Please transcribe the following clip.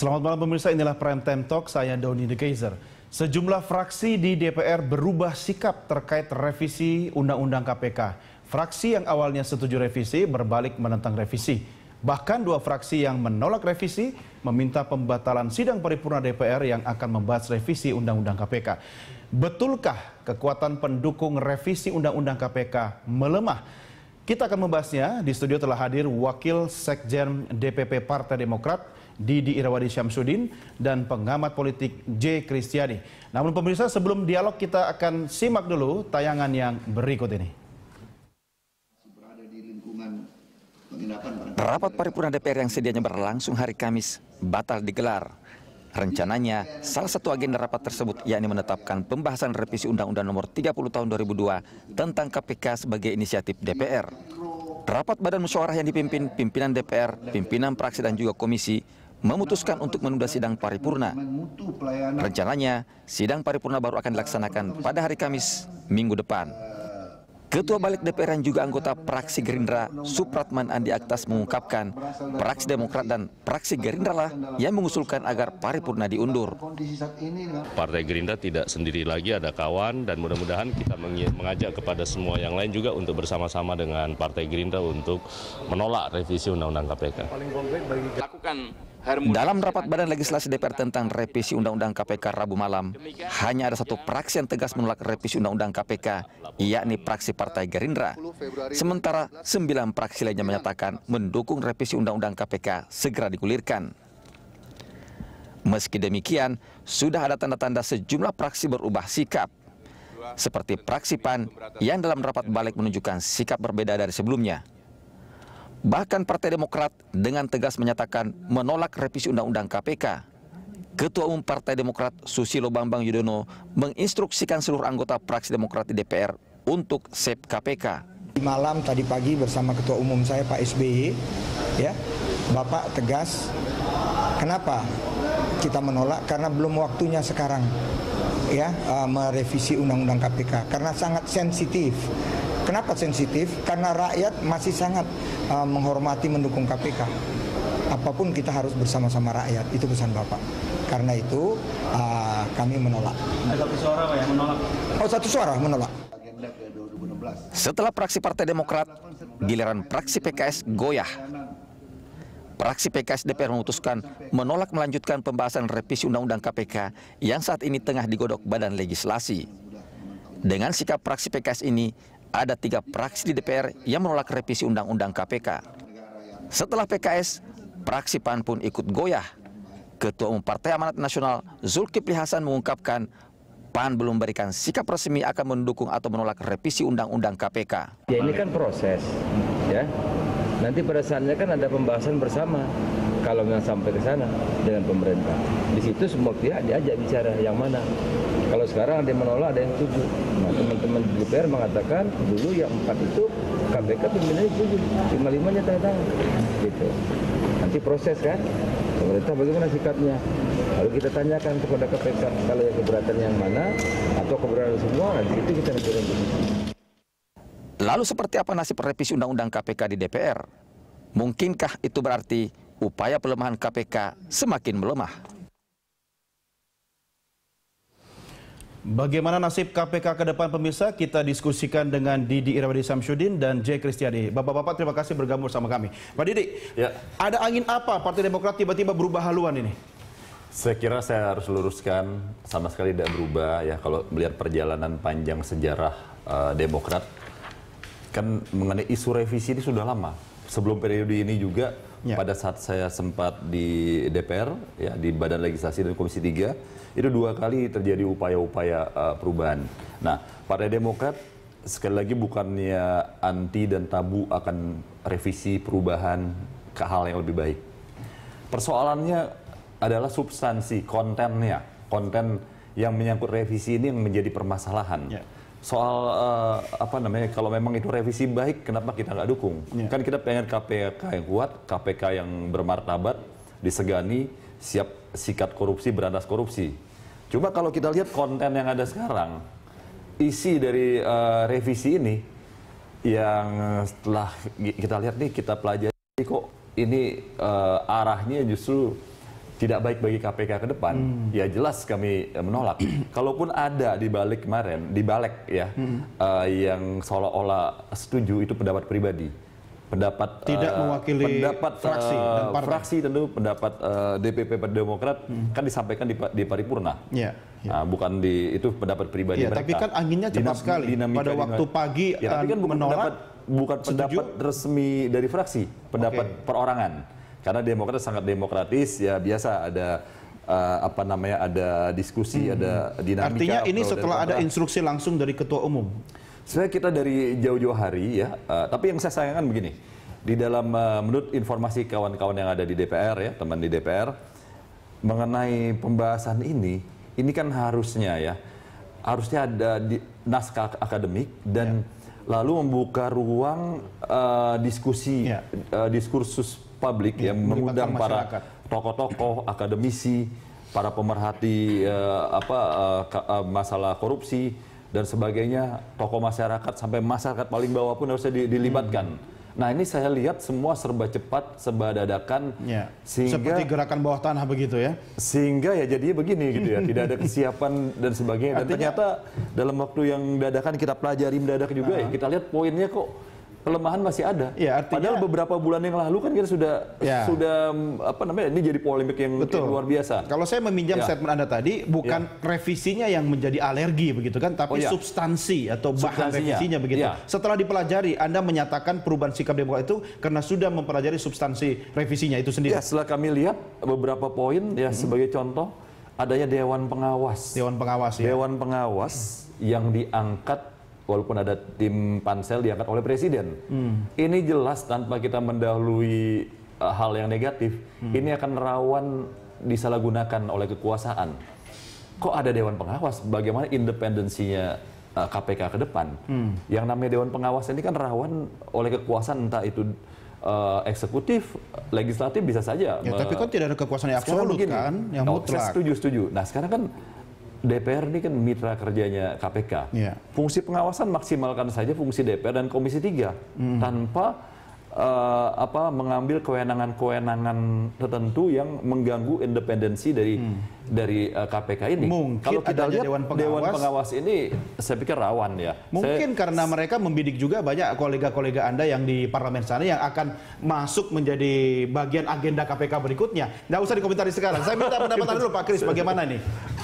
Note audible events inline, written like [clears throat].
Selamat malam pemirsa, inilah Prime Time Talk, saya Doni De Kaiser. Sejumlah fraksi di DPR berubah sikap terkait revisi Undang-Undang KPK. Fraksi yang awalnya setuju revisi berbalik menentang revisi. Bahkan dua fraksi yang menolak revisi meminta pembatalan sidang paripurna DPR yang akan membahas revisi Undang-Undang KPK. Betulkah kekuatan pendukung revisi Undang-Undang KPK melemah? Kita akan membahasnya. Di studio telah hadir Wakil Sekjen DPP Partai Demokrat, Didi Irawadi Syamsuddin dan pengamat politik J. Kristiani. Namun pemirsa sebelum dialog kita akan simak dulu tayangan yang berikut ini. Rapat paripurna DPR yang sedianya berlangsung hari Kamis batal digelar. Rencananya, salah satu agenda rapat tersebut yakni menetapkan pembahasan revisi Undang-Undang Nomor 30 Tahun 2002 tentang KPK sebagai inisiatif DPR. Rapat Badan Musyawarah yang dipimpin pimpinan DPR, pimpinan praksi dan juga komisi memutuskan untuk menunda sidang paripurna. Rencananya, sidang paripurna baru akan dilaksanakan pada hari Kamis minggu depan. Ketua Balik DPR yang juga anggota praksi Gerindra, Supratman Andi Aktas mengungkapkan, praksi Demokrat dan praksi Gerindra lah yang mengusulkan agar paripurna diundur. Partai Gerindra tidak sendiri lagi, ada kawan, dan mudah-mudahan kita mengajak kepada semua yang lain juga untuk bersama-sama dengan Partai Gerindra untuk menolak revisi Undang-Undang KPK. Lakukan dalam rapat Badan Legislasi DPR tentang revisi Undang-Undang KPK Rabu malam, hanya ada satu praksi yang tegas menolak revisi Undang-Undang KPK, yakni praksi Partai Gerindra. Sementara sembilan praksi lainnya menyatakan mendukung revisi Undang-Undang KPK segera digulirkan. Meski demikian, sudah ada tanda-tanda sejumlah praksi berubah sikap. Seperti praksi PAN yang dalam rapat balik menunjukkan sikap berbeda dari sebelumnya. Bahkan Partai Demokrat dengan tegas menyatakan menolak revisi Undang-Undang KPK. Ketua Umum Partai Demokrat Susilo Bambang Yudhoyono menginstruksikan seluruh anggota praksi Demokrat di DPR untuk sep KPK. Di malam tadi pagi bersama Ketua Umum saya Pak SBY, ya, Bapak tegas, kenapa kita menolak? Karena belum waktunya sekarang ya eh, merevisi undang-undang KPK karena sangat sensitif Kenapa sensitif? Karena rakyat masih sangat uh, menghormati mendukung KPK. Apapun kita harus bersama-sama rakyat. Itu pesan Bapak. Karena itu uh, kami menolak. Satu suara ya menolak. Oh satu suara menolak. Setelah praksi Partai Demokrat, giliran praksi PKS goyah. Praksi PKS DPR memutuskan menolak melanjutkan pembahasan revisi Undang-Undang KPK yang saat ini tengah digodok Badan Legislasi. Dengan sikap praksi PKS ini, ada tiga praksi di DPR yang menolak revisi Undang-Undang KPK. Setelah PKS, praksi PAN pun ikut goyah. Ketua Umum Partai Amanat Nasional Zulkifli Hasan mengungkapkan PAN belum memberikan sikap resmi akan mendukung atau menolak revisi Undang-Undang KPK. Ya ini kan proses, ya. Nanti pada saatnya kan ada pembahasan bersama kalau memang sampai ke sana dengan pemerintah. Di situ semua pihak diajak bicara yang mana kalau sekarang ada yang menolak, ada yang setuju. Nah, teman-teman DPR mengatakan dulu yang empat itu KPK pimpinannya setuju, lima limanya tanda tangan. Gitu. Nanti proses kan, pemerintah bagaimana sikapnya? Lalu kita tanyakan kepada KPK kalau yang keberatan yang mana atau keberatan semua, nanti itu kita nanti Lalu seperti apa nasib revisi Undang-Undang KPK di DPR? Mungkinkah itu berarti upaya pelemahan KPK semakin melemah? Bagaimana nasib KPK ke depan pemirsa? Kita diskusikan dengan Didi Irawadi Samsudin dan J. Kristiadi. Bapak-bapak terima kasih bergabung bersama kami. Pak Didi, ya. ada angin apa Partai Demokrat tiba-tiba berubah haluan ini? Saya kira saya harus luruskan sama sekali tidak berubah ya kalau melihat perjalanan panjang sejarah uh, Demokrat kan mengenai isu revisi ini sudah lama. Sebelum periode ini juga Ya. Pada saat saya sempat di DPR, ya di Badan Legislasi dan Komisi 3, itu dua kali terjadi upaya-upaya uh, perubahan. Nah, Partai Demokrat sekali lagi bukannya anti dan tabu akan revisi perubahan ke hal yang lebih baik. Persoalannya adalah substansi kontennya, konten yang menyangkut revisi ini yang menjadi permasalahan. Ya soal uh, apa namanya kalau memang itu revisi baik kenapa kita nggak dukung yeah. kan kita pengen KPK yang kuat KPK yang bermartabat disegani siap sikat korupsi berantas korupsi cuma kalau kita lihat konten yang ada sekarang isi dari uh, revisi ini yang setelah kita lihat nih kita pelajari kok ini uh, arahnya justru tidak baik bagi KPK ke depan, hmm. ya jelas kami eh, menolak. [clears throat] Kalaupun ada di balik kemarin, di balik ya, hmm. uh, yang seolah-olah setuju itu pendapat pribadi, pendapat tidak uh, mewakili pendapat fraksi uh, dan fraksi tentu pendapat uh, DPP Partai Demokrat hmm. kan disampaikan di, di paripurna. Ya. Ya. Nah, bukan di itu pendapat pribadi ya, mereka. Tapi kan anginnya cepat Dinam, sekali. Pada waktu pagi ya, tapi kan bukan pendapat bukan pendapat resmi dari fraksi, pendapat okay. perorangan. Karena Demokrat sangat demokratis, ya biasa ada uh, apa namanya ada diskusi, hmm. ada dinamika. Artinya ini setelah ada instruksi langsung dari ketua umum. saya kita dari jauh-jauh hari ya, uh, tapi yang saya sayangkan begini, di dalam uh, menurut informasi kawan-kawan yang ada di DPR ya, teman di DPR mengenai pembahasan ini, ini kan harusnya ya, harusnya ada di naskah akademik dan ya. lalu membuka ruang uh, diskusi ya. uh, diskursus publik ya, yang mengundang para tokoh-tokoh akademisi, para pemerhati uh, apa uh, masalah korupsi dan sebagainya, tokoh masyarakat sampai masyarakat paling bawah pun harusnya di, dilibatkan. Hmm. Nah ini saya lihat semua serba cepat, serba dadakan, ya. sehingga seperti gerakan bawah tanah begitu ya. Sehingga ya jadinya begini gitu ya, tidak ada kesiapan dan sebagainya. Dan ternyata dalam waktu yang dadakan kita pelajari mendadak juga uh -huh. ya, ah. kita lihat poinnya kok pelemahan masih ada. Ya, artinya, Padahal beberapa bulan yang lalu kan kita sudah ya. sudah apa namanya ini jadi polemik yang, Betul. luar biasa. Kalau saya meminjam ya. statement Anda tadi bukan ya. revisinya yang menjadi alergi begitu kan, tapi oh, ya. substansi atau bahan revisinya begitu. Ya. Setelah dipelajari Anda menyatakan perubahan sikap Demokrat itu karena sudah mempelajari substansi revisinya itu sendiri. Ya, setelah kami lihat beberapa poin ya hmm. sebagai contoh adanya dewan pengawas. Dewan pengawas ya. Dewan pengawas yang diangkat walaupun ada tim pansel diangkat oleh presiden. Hmm. Ini jelas tanpa kita mendahului uh, hal yang negatif, hmm. ini akan rawan disalahgunakan oleh kekuasaan. Kok ada dewan pengawas? Bagaimana independensinya uh, eh, KPK ke depan? Hmm. Yang namanya dewan pengawas ini kan rawan oleh kekuasaan entah itu uh, eksekutif, legislatif bisa saja. Ya, tapi kan tidak ada kekuasaan yang absolut begini, kan, yang nah, mutlak. Saya setuju, setuju. Nah sekarang kan DPR ini kan mitra kerjanya KPK. Yeah. Fungsi pengawasan maksimalkan saja fungsi DPR dan Komisi 3 mm. tanpa uh, apa mengambil kewenangan-kewenangan tertentu yang mengganggu independensi dari mm. dari uh, eh, KPK ini. Mungkin kalau kita lihat dewan pengawas, dewan pengawas ini saya pikir rawan ya. Mungkin saya, karena mereka membidik juga banyak kolega-kolega Anda yang di parlemen sana yang akan masuk menjadi bagian agenda KPK berikutnya. Nggak usah dikomentari sekarang. Saya minta pendapat Anda dulu Pak Kris bagaimana nih?